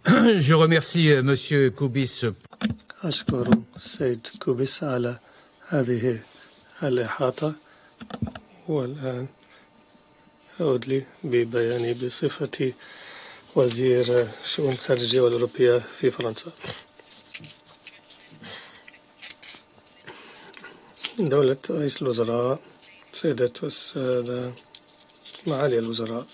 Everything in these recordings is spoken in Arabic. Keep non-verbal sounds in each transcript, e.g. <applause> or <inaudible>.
<coughs> Je remercie euh, M. Koubis. أشكر السيد كوبيس على هذه الإحاطة والآن أعود لي ببياني بصفتي وزير شؤون الخارجية والأوروبية في فرنسا دولة رئيس الوزراء سيدات والسادة معالي الوزراء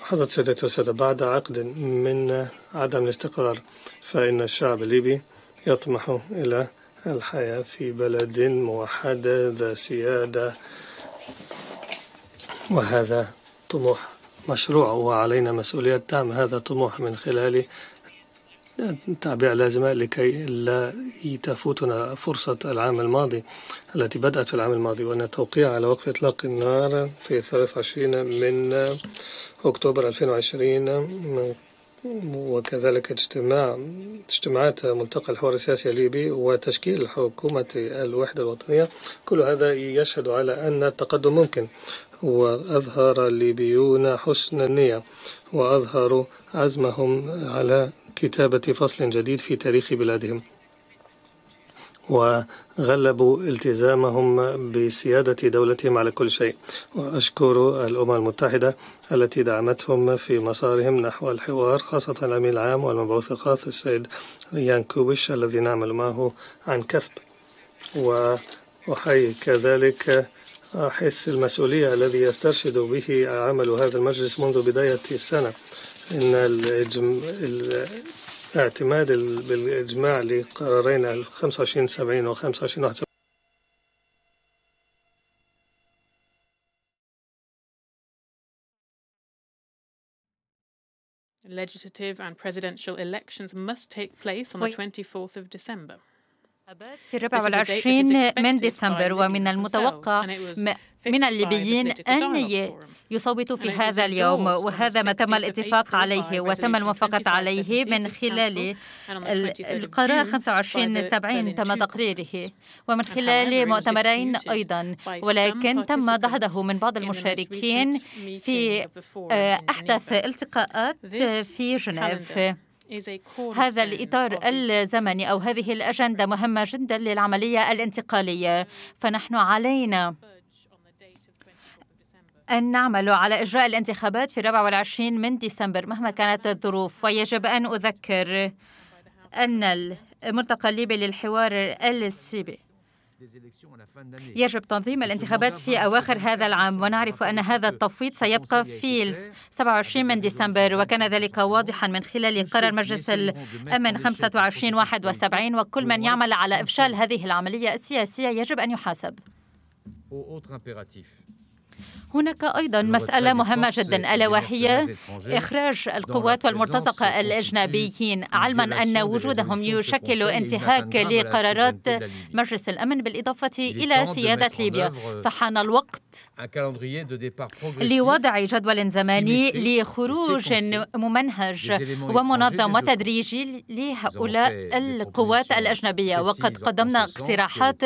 حضرت سيدات والسادة بعد عقد من عدم الاستقرار فإن الشعب الليبي يطمح إلى الحياة في بلد موحدة ذا سيادة وهذا طموح مشروع وعلينا مسؤولية دعم هذا الطموح من خلال التعبئة اللازمة لكي لا تفوتنا فرصة العام الماضي التي بدأت في العام الماضي وأن التوقيع على وقف إطلاق النار في 23 من أكتوبر 2020 وكذلك اجتماع اجتماعات ملتقى الحوار السياسي الليبي وتشكيل حكومة الوحدة الوطنية كل هذا يشهد على أن التقدم ممكن وأظهر الليبيون حسن النية وأظهروا عزمهم على كتابة فصل جديد في تاريخ بلادهم وغلبوا التزامهم بسيادة دولتهم على كل شيء وأشكر الأمم المتحدة التي دعمتهم في مسارهم نحو الحوار خاصة الأمين العام والمبعوث الخاص السيد يان كوبش الذي نعمل معه عن كثب وأحيي كذلك حس المسؤولية الذي يسترشد به عمل هذا المجلس منذ بداية السنة إن اعتماد بالإجماع لقرارين 25 70 و 25 71 Legislative and presidential elections must take place on the 24th of December. في الرابع والعشرين من ديسمبر ومن المتوقع من الليبيين أن يصوتوا في هذا اليوم وهذا ما تم الاتفاق عليه وتم الموافقة عليه من خلال القرار 2570 تم تقريره ومن خلال مؤتمرين أيضا ولكن تم ضهده من بعض المشاركين في آه، أحدث التقاءات في جنيف هذا الإطار الزمني أو هذه الأجندة مهمة جدا للعملية الانتقالية فنحن علينا أن نعمل على إجراء الانتخابات في 24 من ديسمبر مهما كانت الظروف ويجب أن أذكر أن الملتقى الليبي للحوار السيبي يجب تنظيم الانتخابات في أواخر هذا العام ونعرف أن هذا التفويض سيبقى في 27 من ديسمبر وكان ذلك واضحا من خلال قرار مجلس الأمن 25 71 وكل من يعمل على إفشال هذه العملية السياسية يجب أن يحاسب هناك أيضا مسألة مهمة جدا ألا وهي إخراج القوات والمرتزقة الأجنبيين علما أن وجودهم يشكل انتهاك لقرارات مجلس الأمن بالإضافة إلى سيادة ليبيا euh, فحان الوقت لوضع جدول زماني لخروج ممنهج ومنظم وتدريجي لهؤلاء القوات الأجنبية وقد قدمنا اقتراحات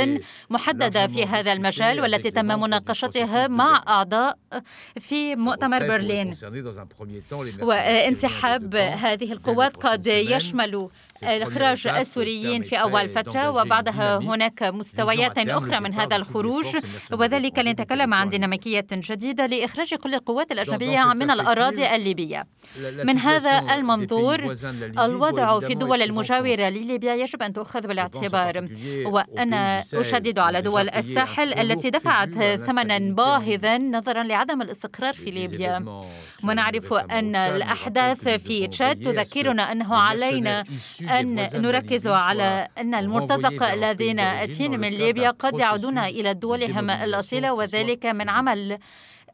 محددة في هذا المجال والتي تم مناقشتها مع أعضاء في مؤتمر برلين وانسحاب هذه القوات قد يشمل إخراج السوريين في أول فترة وبعدها هناك مستويات أخرى من هذا الخروج وذلك لنتكلم عن ديناميكية جديدة لإخراج كل القوات الأجنبية من الأراضي الليبية من هذا المنظور الوضع في الدول المجاورة لليبيا يجب أن تؤخذ بالاعتبار وأنا أشدد على دول الساحل التي دفعت ثمنا باهظا نظرا لعدم الاستقرار في ليبيا ونعرف أن الأحداث في تشاد تذكرنا أنه علينا أن نركز على أن المرتزقة الذين أتين من ليبيا قد يعودون إلى دولهم الأصيلة وذلك من عمل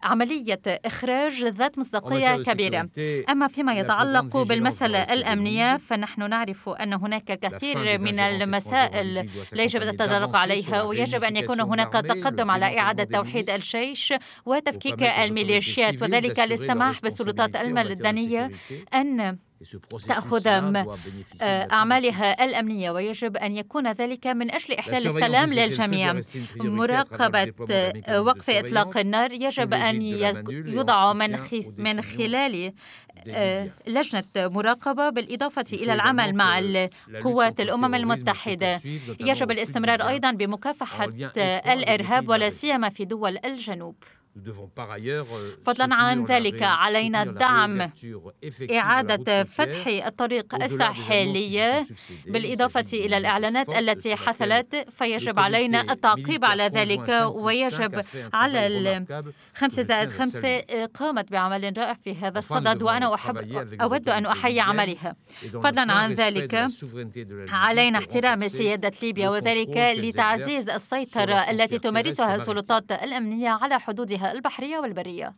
عملية إخراج ذات مصداقية كبيرة أما فيما يتعلق بالمسألة الأمنية فنحن نعرف أن هناك الكثير من المسائل لا يجب التدرج عليها ويجب أن يكون هناك تقدم على إعادة توحيد الجيش وتفكيك الميليشيات وذلك للسماح بالسلطات المدنية أن تأخذ آه، أعمالها الأمنية ويجب أن يكون ذلك من أجل إحلال السلام للجميع مراقبة وقف إطلاق النار يجب أن يوضع من, من خلال آه، لجنة مراقبة بالإضافة إلى العمل مع قوات الأمم المتحدة يجب الاستمرار أيضا بمكافحة آه، الإرهاب ولا سيما في دول الجنوب Euh, فضلا عن ذلك علينا الدعم إعادة فتح الطريق الساحلية بالإضافة إلى الإعلانات التي حصلت فيجب علينا التعقيب على ذلك ويجب على الخمسة زائد خمسة قامت بعمل رائع في هذا الصدد وأنا أحب أود أن أحيي عملها فضلا عن ذلك علينا احترام سيادة ليبيا وذلك لتعزيز السيطرة التي تمارسها السلطات الأمنية على حدودها البحرية والبرية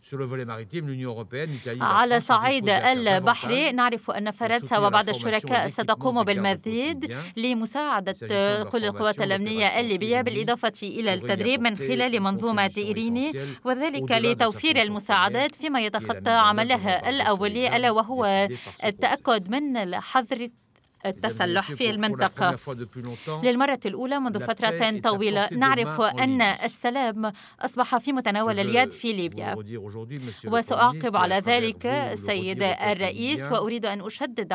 على صعيد البحري نعرف أن فرنسا وبعض الشركاء ستقوم بالمزيد لمساعدة كل القوات الأمنية الليبية بالإضافة إلى التدريب من خلال منظومة إيريني وذلك لتوفير المساعدات فيما يتخطى عملها الأولي ألا وهو التأكد من الحظر التسلح في المنطقة للمرة الأولى منذ فترة طويلة نعرف أن السلام أصبح في متناول اليد في ليبيا وسأعقب على ذلك سيد الرئيس وأريد أن أشدد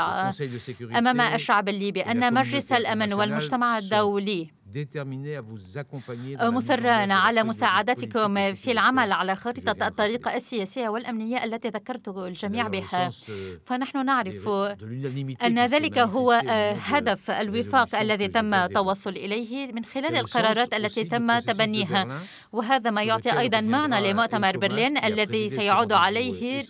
أمام الشعب الليبي أن مجلس الأمن والمجتمع الدولي مصران على مساعدتكم في العمل على خريطة الطريقة السياسية والأمنية التي ذكرت الجميع بها euh, فنحن نعرف أن ذلك هو آه، هدف الوفاق الذي تم التوصل إليه من خلال القرارات التي تم تبنيها وهذا ما يعطي أيضا معنى لمؤتمر برلين الذي سيعود عليه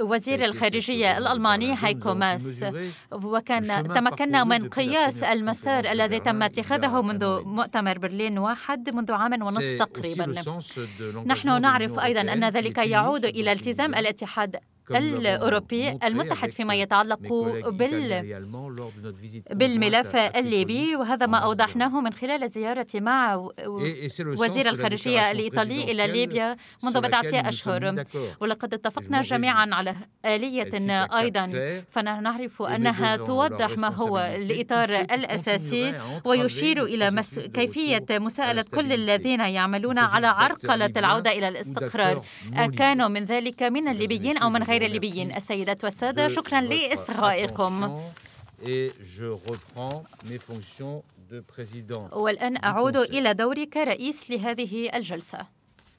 وزير الخارجية الألماني هايكو ماس وكان تمكنا من قياس المسار الذي تم اتخاذه منذ مؤتمر برلين واحد منذ عام ونصف تقريبا نحن نعرف أيضا أن ذلك يعود إلى التزام الاتحاد الأوروبي المتحد فيما يتعلق بال... بالملف الليبي وهذا ما أوضحناه من خلال زيارتي مع وزير الخارجية الإيطالي إلى ليبيا منذ بضعة أشهر ولقد اتفقنا جميعا على آلية أيضا فنعرف أنها توضح ما هو الإطار الأساسي ويشير إلى مس... كيفية مساءلة كل الذين يعملون على عرقلة العودة إلى الاستقرار كانوا من ذلك من الليبيين أو من غير خير الليبيين السيدات والسادة شكرا لإصغائكم والآن أعود إلى دوري كرئيس لهذه الجلسة